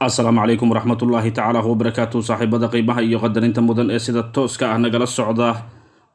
asalaamu calaykum waraxmatullaahi tacaala wabarakaatu saaxiibada qiimaha iyo qadarinta mudan ee sida tooska ah nagala socda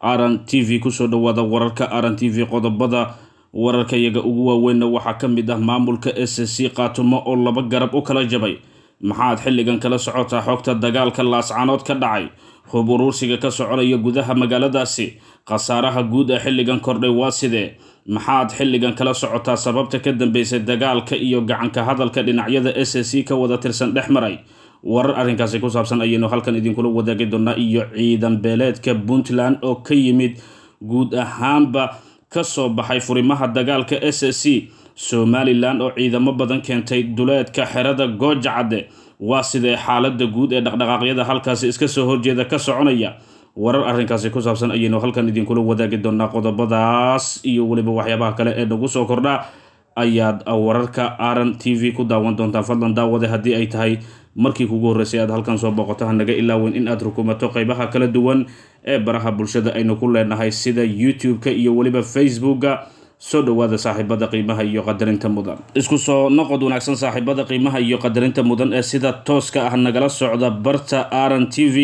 aran t v kusoo dhawaada wararka aran t v qodobada wararkayaga ugu waaweynna waxaa ka mid ah maamulka s c qaatumo oo laba garab u kala jabay maxaad xilligan kala socotaa xogta dagaalka laascanood ka dhacay hub uruursiga ka soconaya gudaha magaaladaasi khasaaraha guud ee xilligan kordhay waa sidee maxaad xilligan kala socotaa sababta ka dambeysay dagaalka iyo gacanka hadalka dhinacyada s c ka wada tirsan dhex maray warar arrinkaasi ku saabsan ayaynu halkan idinkula wadaagi doonaa iyo ciidan beeleedka puntland oo ka yimid guud ahaanba ka soo baxay furimaha dagaalka s c somalilan oo ciidamo badan keentay duleedka xerada goojacade waa sidee xaaladda guud ee dhaqdhaqaaqyada halkaasi iska soo horjeeda ka soconaya warar arrinkaasi ku saabsan ayaynu halkan idinkula wadaagi doonaa qodobadaas iyo weliba waxyaabaha kale ee nagu soo kordha ayaad wararka aran t v ku daawan doontaan fadlan daawada haddii ay tahay markii kugu horreysay aad halkan soo booqoto hanaga ilaawin in aad rukumato qaybaha kala duwan ee baraha bulshada aynu ku leenahay sida youtube-ka iyo weliba facebooka soo dhawaada saaxiibada qiimaha iyo qadarinta mudan isku soo noqod wanaagsan saaxiibada qiimaha iyo qadarinta mudan ee sida tooska ah nagala socda barta aran t v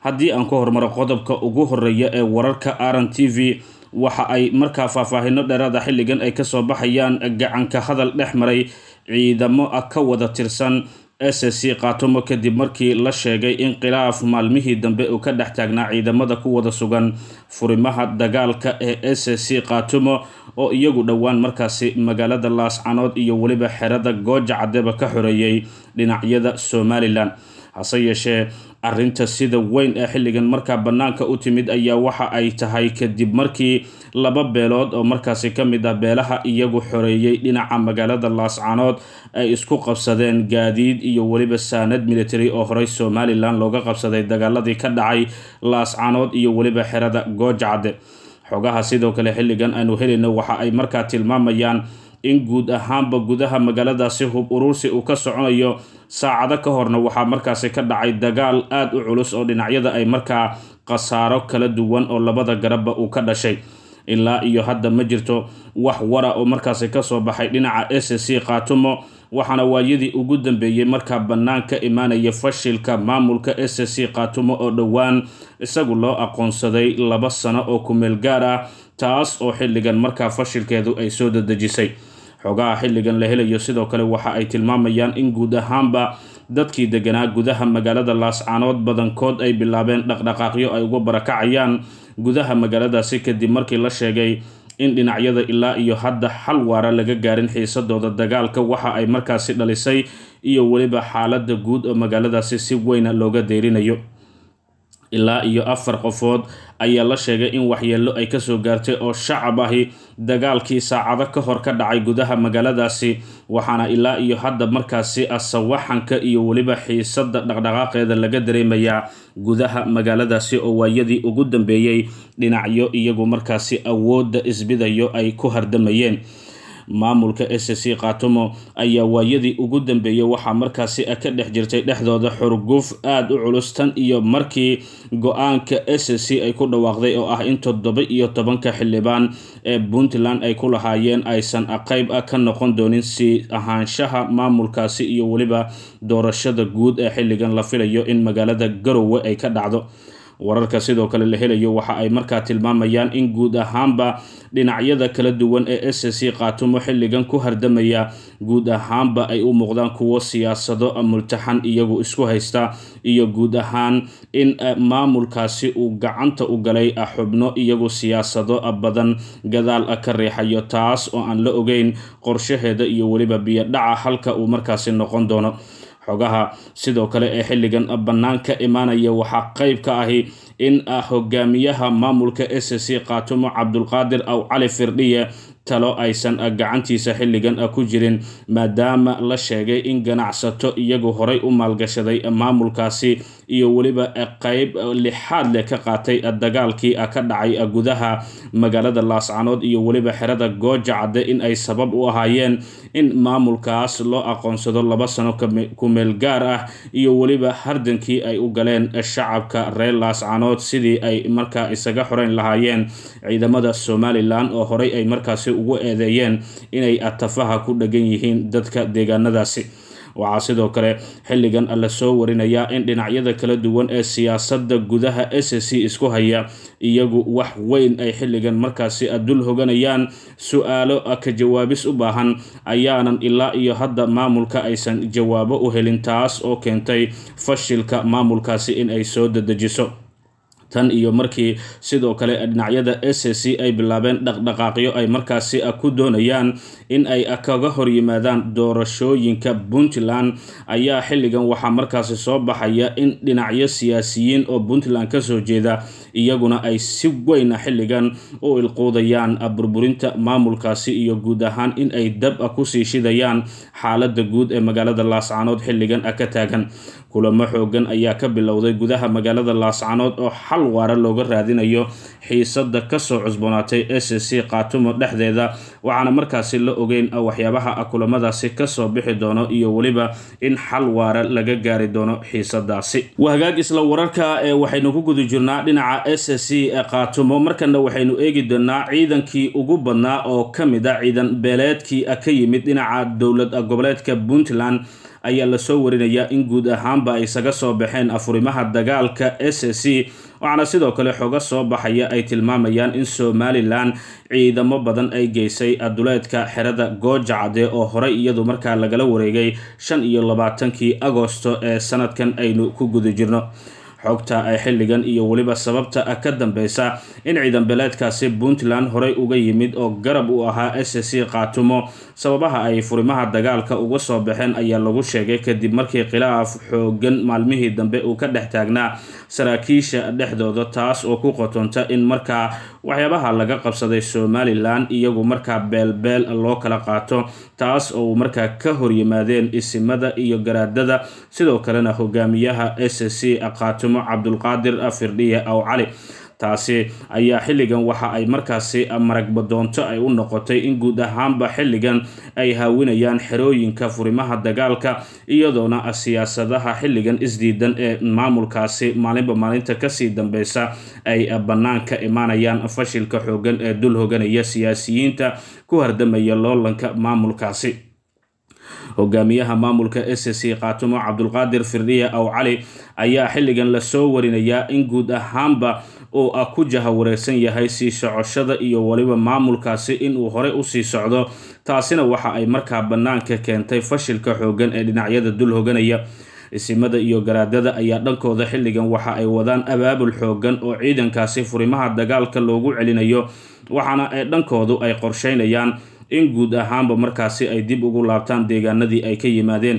haddii aan ku hormaro qodobka ugu horeeya ee wararka aran t v waxa ay markaa faahfaahino dheeraada ah xilligan ay kasoo baxayaan gacanka hadal dhex maray ciidamo ah ka wada tirsan s c qaatomo kadib markii la sheegay in khilaaf maalmihii dambe uu ka dhex taagnaa ciidamada ku wada sugan furimaha dagaalka ee s c qaatomo oo iyagu dhowaan markaasi magaalada laascanood iyo weliba xerada gooja cadeba ka xoreeyey dhinacyada somalilan hase yeeshee arrinta sida weyn ee xilligan markaa bannaanka u timid ayaa waxa ay tahay kadib markii laba beelood oo markaasi ka mid ah beelaha iyagu xoreeyey dhinaca magaalada laascanood ay isku qabsadeen gaadiid iyo weliba saanad militari oo horey somalilan looga qabsaday dagaaladii ka dhacay laascanood iyo weliba xerada goojacde xogaha sidoo kale xilligan aanu helayno waxa ay markaa tilmaamayaan in guud ahaanba gudaha magaaladaasi hub uruursi uu ka soconayo saacado ka horna waxaa markaasi ka dhacay dagaal aad u culus oo dhinacyada ay markaa khasaaro kala duwan oo labada garabba uu ka dhashay ilaa iyo hadda ma jirto wax wara oo markaasi ka soo baxay dhinaca s c khaatumo waxaana waayadii ugu dambeeyey markaa bannaan ka imaanaya fashilka maamulka s c khaatumo oo dhowaan isagu loo aqoonsaday laba sano oo kumeel gaar ah taas oo xilligan markaa fashilkeedu ay soo dadejisay xoogaha xilligan la helayo sidoo kale waxa ay tilmaamayaan in guud ahaanba dadkii deganaa gudaha magaalada laascaanood badankood ay bilaabeen dhaqdhaqaaqyo ay uga barakacayaan gudaha magaaladaasi kadib markii la sheegay in dhinacyada ilaa iyo hadda xal waara laga gaarin xiisadooda dagaalka waxa ay markaasi dhalisay iyo weliba xaaladda guud oo magaaladaasi si weyna looga deyrinayo ilaa iyo afar qofood ayaa la sheegay in waxyeello ay kasoo gaartay oo shacab ahi dagaalkii saacado ka hor ka dhacay gudaha magaaladaasi waxaana ilaa iyo hadda markaasi asawaxanka ah iyo weliba xiisadda dhaqdhaqaaqeeda laga dareemayaa gudaha magaaladaasi oo waayadii ugu dambeeyey dhinacyo iyagu markaasi awoodda isbidayo ay ku hardamayeen maamulka s c khatumo ayaa waayadii ugu dambeeyey waxaa markaasi ka dhex jirtay dhexdooda xurguf aada u culus tan iyo markii go-aanka s c ay ku dhawaaqday oo ah in toddoba iyo tobanka xildhibaan ee puntland ay ku lahaayeen aysan qayb ah ka noqon doonin si ahaanshaha maamulkaasi iyo weliba doorashada guud ee xilligan la filayo in magaalada garowe ay ka dhacdo wararka sidoo kale la helayo waxa ay markaa tilmaamayaan in guud ahaanba dhinacyada kala duwan ee s c qaatumo xilligan ku hardamaya guud ahaanba ay u muuqdaan kuwo siyaasado multaxan iyagu isku haysta iyo guud ahaan in eh, maamulkaasi uu gacanta u galay ah xubno iyagu siyaasado ah badan gadaal ah ka riixayo taas oo aan la ogeyn qorshaheeda iyo weliba biyodhaca halka uu markaasi noqon doono xogaha sidoo kale ee xilligan ah, bannaan ka imaanaya waxaa qayb ka ahi in ah hogaamiyaha maamulka s c qaatumo cabdulqaadir aw cali firdhiye talo aysan ah, gacantiisa xilligan ah, ku jirin maadaama la sheegay in ganacsato iyagu horay u maalgashaday ah, maamulkaasi iyo weliba qayb lixaad leh ka qaatay dagaalkii ka dhacay gudaha magaalada laascanood iyo weliba xerada gooja in ay sabab u ahaayeen in maamulkaas loo aqoonsado laba sano kumeel gaar ah iyo weliba hardankii ay u galeen shacabka reer laascanood sidii ay markaa isaga xorayn lahaayeen ciidamada somalilan oo horay ay markaasi ugu eedeeyeen inay atafaha ku dhagan yihiin dadka deegaanadaasi waxaa sidoo kale xilligan la soo warinayaa in dhinacyada kala duwan ee siyaasadda gudaha s c isku haya iyagu wax weyn ay xilligan markaasi adul hoganayaan su-aalo ka jawaabis u baahan ayaanan ilaa iyo hadda maamulka aysan jawaabo u helin taas oo keentay fashilka maamulkaasi in ay soo dadejiso tan iyo markii sidoo kale dhinacyada s c ay bilaabeen dhaqdhaqaaqyo ay markaasi ku doonayaan in ay kaga hor yimaadaan doorashooyinka puntland ayaa xilligan waxaa markaasi soo baxaya in dhinacyo siyaasiyiin oo puntland kasoo jeeda iyaguna ay si weyna xilligan u ilquudayaan burburinta maamulkaasi iyo guud ahaan in ay dab kusii shidayaan xaalada guud ee magaalada laascaanood xilligan ka taagan kulamo xoogan ayaa ka bilowday gudaha magaalada laascanood oo xal waara looga raadinayo xiisada kasoo cusboonaatay e c c qaatumo dhexdeeda waxaana markaasi la ogeyn ah waxyaabaha ah kulamadaasi kasoo bixi doono iyo weliba in xal waara laga gaari doono xiisadaasi wahagaag isla wararka ee eh, waxaynu ku guda jirnaa dhinaca e c c eh, qaatumo markana waxaynu eegi doonaa ciidankii ugu badnaa oo kamid a ah ciidan beeleedkii ka yimid dhinaca dowlad goboleedka puntland ayaa lasoo warinayaa in guud ahaanba ay isaga soo baxeen afurimaha dagaalka s s c waxaana sidoo kale xoga soo baxaya ay tilmaamayaan in somalilan ciidamo badan ay geysay duleedka xerada goojacde oo horey iyadu markaa lagala wareegay shan iyo labaatankii agoosto ee sanadkan aynu ku guda jirno xogta ay xilligan iyo weliba sababta ah ka dambeysa in ciidan beeleedkaasi puntland horey uga yimid oo garab u ahaa s c qaatumo sababaha ay furimaha dagaalka uga soo baxeen ayaa lagu sheegay kadib markii khilaaf xooggan maalmihii dambe uu ka dhex taagnaa saraakiisha dhexdooda taas oo ku qotonta in markaa waxyaabaha laga qabsaday somalilan iyagu markaa beelbeel loo kala qaato taas oo markaa ka hor yimaadeen isimada iyo garaadada sidoo kalena hogaamiyaha s c qaatumo cabdulqaadir firdhiye aw cali taasi ayaa xilligan waxa ay markaasi maragbadoonto ay u noqotay in guud ahaanba xilligan ay haawinayaan xerooyinka furimaha dagaalka iyadoona siyaasadaha xilligan isdiidan ee maamulkaasi maalinba maalinta kasii dambeysa ay bannaanka imaanayaan fashilka xoogan ee dul hoganaya siyaasiyiinta ku hardamaya loolanka maamulkaasi hogaamiyaha maamulka s c qaatumo cabdulqaadir firdhiye aw cali ayaa xilligan lasoo warinayaa in guud ahaanba oo ah ku jaha yahay sii socoshada iyo weliba maamulkaasi inuu horey sii socdo taasina waxa ay markaa bannaanka keentay fashilka xooggan ee dhinacyada dul hoganaya isimada iyo garaadada ayaa dhankooda xilligan waxa ay wadaan abaabul xooggan oo ciidankaasi furimaha dagaalka loogu celinayo waxaana ay dhankoodu ay qorsheynayaan in guud ahaanba markaasi ay dib ugu laabtaan deegaanadii ay ka yimaadeen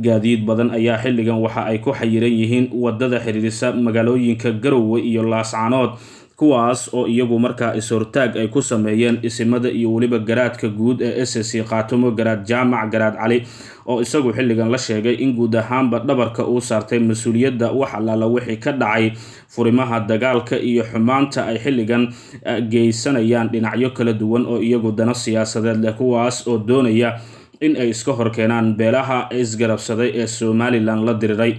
gaadiid badan ayaa xilligan waxa ay ku xayiran yihiin waddada xiriirisa magaalooyinka garowe iyo laascanood kuwaas oo iyagu markaa is-hortaag ay ku sameeyeen isimada iyo weliba garaadka guud ee ssc qaatumo garaad jaamac garaad cali oo isagu xilligan la sheegay in guud ahaanba dhabarka uu saartay mas-uuliyadda wax allaala wixii ka dhacay furimaha dagaalka iyo xumaanta ay xilligan ah, geysanayaan dhinacyo kala duwan oo iyagu dana siyaasadeed leh kuwaas oo doonaya in ay iska hor keenaan beelaha isgarabsaday ee somalilan la diriray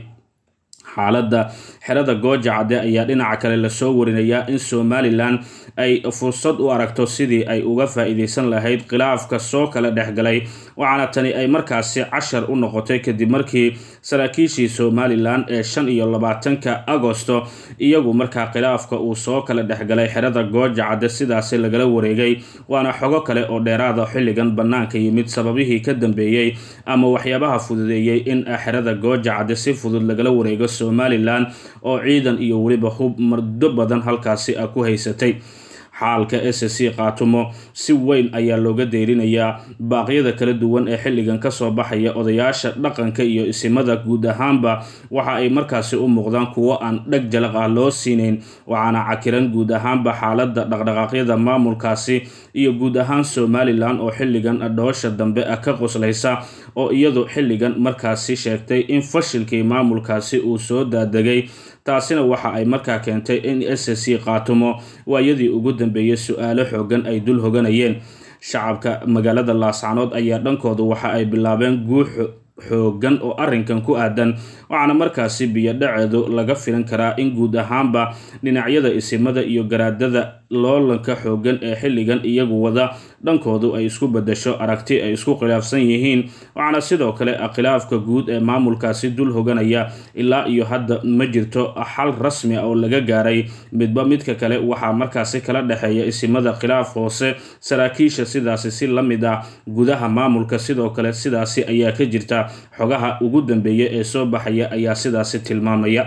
xaaladda xerada goojacade ayaa dhinaca kale lasoo warinayaa in somalilan ay fursad u aragto sidii ay uga faa'iidaysan lahayd khilaafka soo kala dhexgalay waxaana tani ay markaasi cashar u noqotay kadib markii saraakiishii somalilan ee shan iyo labaatanka agosto iyagu markaa khilaafka uu soo kala dhexgalay xerada goojacade sidaasi lagala wareegay waana xogo kale oo dheeraada ah xilligan bannaanka yimid sababihii ka dambeeyey ama waxyaabaha fududeeyey in xerada goojacade si fudud lagala wareego somalilan oo ciidan iyo weliba hub mardo badan halkaasi ku haysatay xaalka s c qaatumo si weyn ayaa looga deerinayaa baaqyada kala duwan ee xilligan ka soo baxaya odayaasha dhaqanka iyo isimada guud ahaanba waxa ay markaasi u muuqdaan kuwo aan dheg jalaq ah loo siinayn waxaana cakiran guud ahaanba xaaladda dhaqdhaqaaqyada maamulkaasi iyo guud ahaan somalilan oo xilligan dhoosha dambe ah ka qoslaysa oo iyadu xilligan markaasi sheegtay in fashilkii maamulkaasi uu soo daadegay taasina waxa ay markaa keentay in s c qaatumo waayadii ugu dambeeyay su-aalo xooggan ay dul hoganayeen shacabka magaalada laascanood ayaa dhankoodu waxa ay bilaabeen guuxo xooggan oo arrinkan ku aadan waxaana markaasi biyo dhaceedu laga filan karaa in guud ahaanba dhinacyada isimada iyo garaadada loolanka xoogan ee xilligan iyagu wada dhankoodu ay isku bedasho aragti ay isku khilaafsan yihiin waxaana sidoo kale ah khilaafka guud ee maamulkaasi dul hoganaya ilaa iyo hadda ma jirto xal rasmi ah oo laga gaaray midba midka kale waxaa markaasi kala dhexeeya isimada khilaaf hoose saraakiisha sidaasi si la mid ah gudaha maamulka sidoo kale sidaasi ayaa ka jirta xogaha ugu dambeeya ee soo baxaya ayaa sidaasi tilmaamaya